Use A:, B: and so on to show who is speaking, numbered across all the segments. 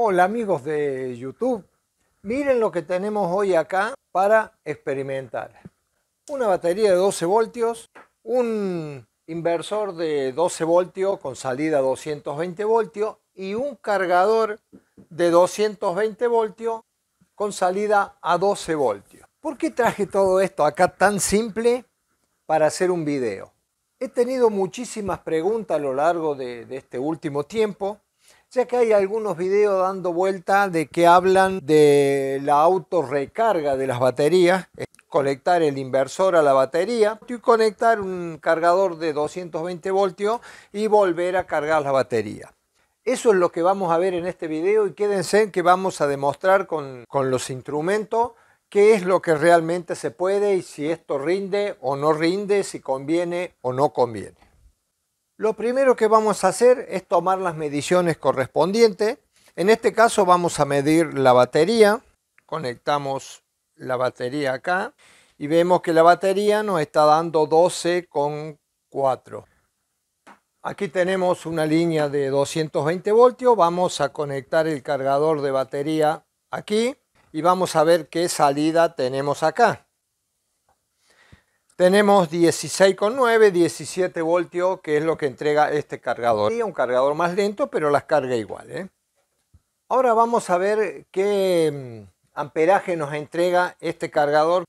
A: Hola amigos de YouTube, miren lo que tenemos hoy acá para experimentar. Una batería de 12 voltios, un inversor de 12 voltios con salida a 220 voltios y un cargador de 220 voltios con salida a 12 voltios. ¿Por qué traje todo esto acá tan simple para hacer un video? He tenido muchísimas preguntas a lo largo de este último tiempo ya que hay algunos videos dando vuelta de que hablan de la autorrecarga de las baterías, eh, conectar el inversor a la batería y conectar un cargador de 220 voltios y volver a cargar la batería. Eso es lo que vamos a ver en este video y quédense que vamos a demostrar con, con los instrumentos qué es lo que realmente se puede y si esto rinde o no rinde, si conviene o no conviene. Lo primero que vamos a hacer es tomar las mediciones correspondientes. En este caso vamos a medir la batería. Conectamos la batería acá y vemos que la batería nos está dando 12,4. Aquí tenemos una línea de 220 voltios. Vamos a conectar el cargador de batería aquí y vamos a ver qué salida tenemos acá. Tenemos 16,9, 17 voltios, que es lo que entrega este cargador. Y un cargador más lento, pero las carga igual. ¿eh? Ahora vamos a ver qué mm, amperaje nos entrega este cargador.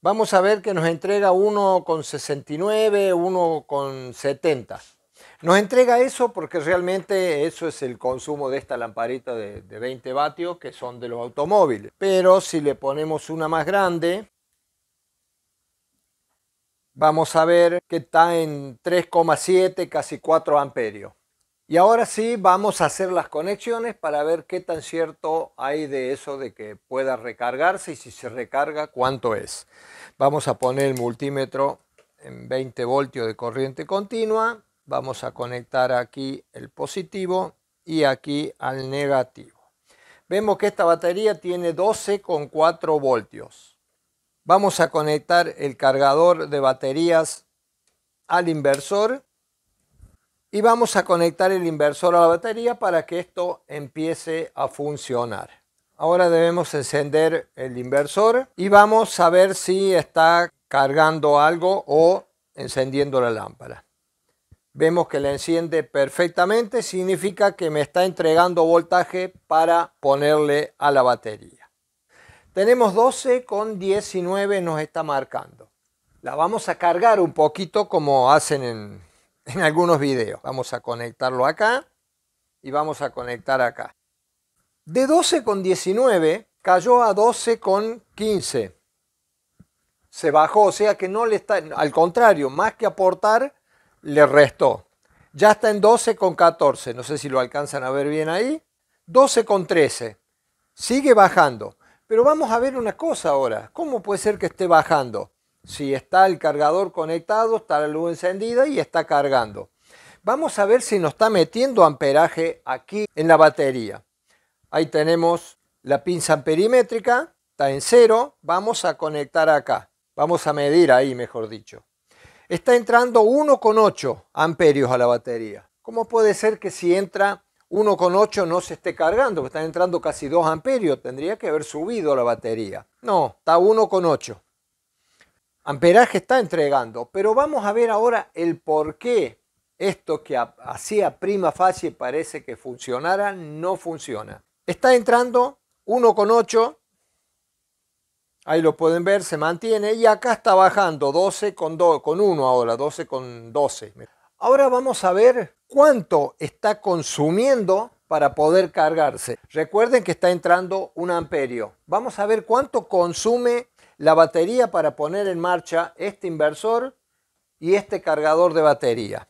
A: Vamos a ver que nos entrega 1,69, 1,70. Nos entrega eso porque realmente eso es el consumo de esta lamparita de, de 20 vatios que son de los automóviles. Pero si le ponemos una más grande, Vamos a ver que está en 3,7, casi 4 amperios. Y ahora sí vamos a hacer las conexiones para ver qué tan cierto hay de eso de que pueda recargarse y si se recarga cuánto es. Vamos a poner el multímetro en 20 voltios de corriente continua. Vamos a conectar aquí el positivo y aquí al negativo. Vemos que esta batería tiene 12,4 voltios. Vamos a conectar el cargador de baterías al inversor y vamos a conectar el inversor a la batería para que esto empiece a funcionar. Ahora debemos encender el inversor y vamos a ver si está cargando algo o encendiendo la lámpara. Vemos que la enciende perfectamente, significa que me está entregando voltaje para ponerle a la batería. Tenemos 12 con 19 nos está marcando. La vamos a cargar un poquito como hacen en, algunos videos. Vamos a conectarlo acá y vamos a conectar acá. De 12 con 19 cayó a 12 con 15. Se bajó, o sea que no le está, al contrario, más que aportar, le restó. Ya está en 12 con 14, no sé si lo alcanzan a ver bien ahí. 12 con 13. Sigue bajando. Pero vamos a ver una cosa ahora. ¿Cómo puede ser que esté bajando? Si está el cargador conectado, está la luz encendida y está cargando. Vamos a ver si nos está metiendo amperaje aquí en la batería. Ahí tenemos la pinza amperimétrica, está en cero. Vamos a conectar acá. Vamos a medir ahí, mejor dicho. Está entrando 1,8 amperios a la batería. ¿Cómo puede ser que si entra 1,8 no se esté cargando, Está están entrando casi 2 amperios, tendría que haber subido la batería. No, está 1,8. Amperaje está entregando, pero vamos a ver ahora el por qué esto que hacía prima facie parece que funcionara, no funciona. Está entrando 1,8, ahí lo pueden ver, se mantiene, y acá está bajando 12,1 con, con ahora, 12 con 12. Ahora vamos a ver cuánto está consumiendo para poder cargarse. Recuerden que está entrando un amperio. Vamos a ver cuánto consume la batería para poner en marcha este inversor y este cargador de batería.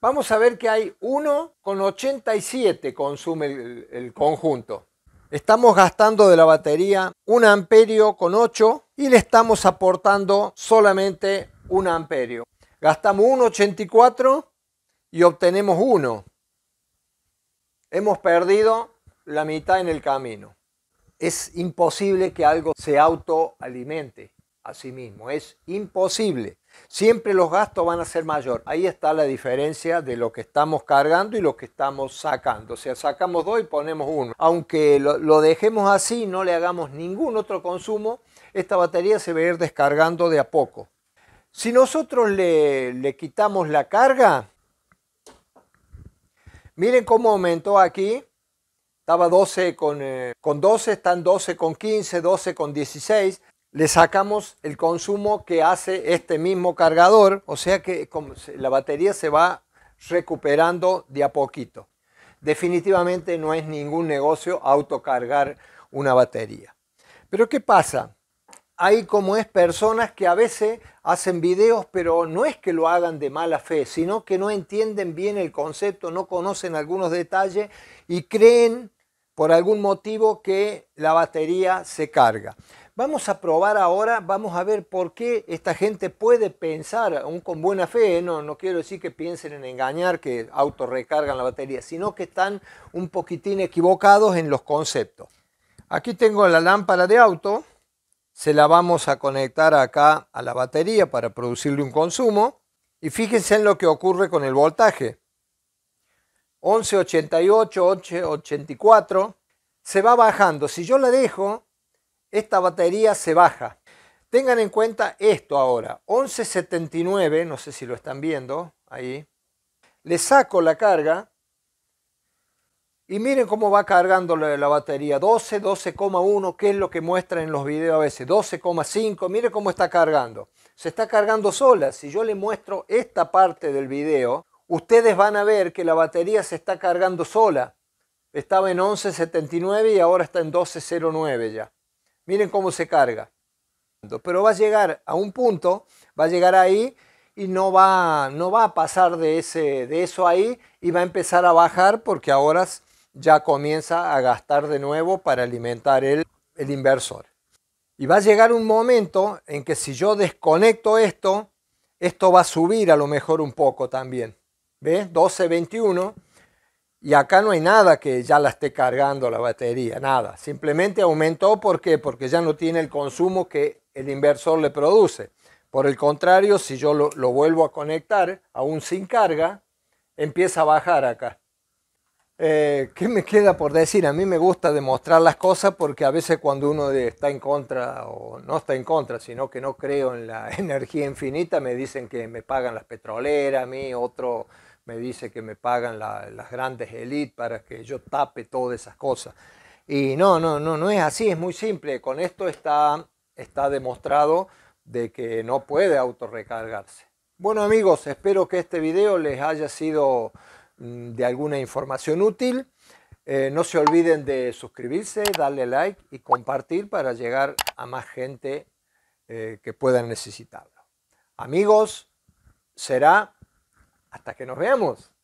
A: Vamos a ver que hay 1,87 consume el, conjunto. Estamos gastando de la batería un amperio con 8 y le estamos aportando solamente 1 amperio. Gastamos 1,84 y obtenemos uno. Hemos perdido la mitad en el camino. Es imposible que algo se autoalimente a sí mismo. Es imposible. Siempre los gastos van a ser mayor. Ahí está la diferencia de lo que estamos cargando y lo que estamos sacando. O sea, sacamos dos y ponemos uno. Aunque lo, dejemos así, no le hagamos ningún otro consumo, esta batería se va a ir descargando de a poco. Si nosotros le quitamos la carga, Miren cómo aumentó aquí. Estaba 12 con, eh, con 12, están 12 con 15, 12 con 16. Le sacamos el consumo que hace este mismo cargador, o sea que la batería se va recuperando de a poquito. Definitivamente no es ningún negocio autocargar una batería. Pero ¿qué pasa? hay como es personas que a veces hacen videos, pero no es que lo hagan de mala fe, sino que no entienden bien el concepto, no conocen algunos detalles y creen por algún motivo que la batería se carga. Vamos a probar ahora, vamos a ver por qué esta gente puede pensar, aún con buena fe, ¿eh? no, no quiero decir que piensen en engañar, que recargan la batería, sino que están un poquitín equivocados en los conceptos. Aquí tengo la lámpara de auto, se la vamos a conectar acá a la batería para producirle un consumo. Y fíjense en lo que ocurre con el voltaje. 1188, 1184, se va bajando. Si yo la dejo, esta batería se baja. Tengan en cuenta esto ahora. 1179, no sé si lo están viendo ahí. Le saco la carga y miren cómo va cargando la, batería, 12, 12,1, que es lo que muestra en los videos a veces, 12,5, miren cómo está cargando. Se está cargando sola, si yo le muestro esta parte del video, ustedes van a ver que la batería se está cargando sola. Estaba en 11,79 y ahora está en 12,09 ya. Miren cómo se carga. Pero va a llegar a un punto, va a llegar ahí y no va, no va a pasar de, ese, de eso ahí y va a empezar a bajar porque ahora ya comienza a gastar de nuevo para alimentar el, inversor. Y va a llegar un momento en que si yo desconecto esto, esto va a subir a lo mejor un poco también. ve 12.21 Y acá no hay nada que ya la esté cargando la batería, nada. Simplemente aumentó, porque Porque ya no tiene el consumo que el inversor le produce. Por el contrario, si yo lo vuelvo a conectar, aún sin carga, empieza a bajar acá. Eh, ¿Qué me queda por decir? A mí me gusta demostrar las cosas porque a veces cuando uno está en contra o no está en contra, sino que no creo en la energía infinita, me dicen que me pagan las petroleras, a mí otro me dice que me pagan las grandes élites para que yo tape todas esas cosas. Y no, no, no, no es así, es muy simple. Con esto está, está demostrado de que no puede autorrecargarse. Bueno amigos, espero que este video les haya sido Mm, de alguna información útil. Eh, no se olviden de suscribirse, darle like y compartir para llegar a más gente eh, que puedan necesitarlo. Amigos, será hasta que nos veamos.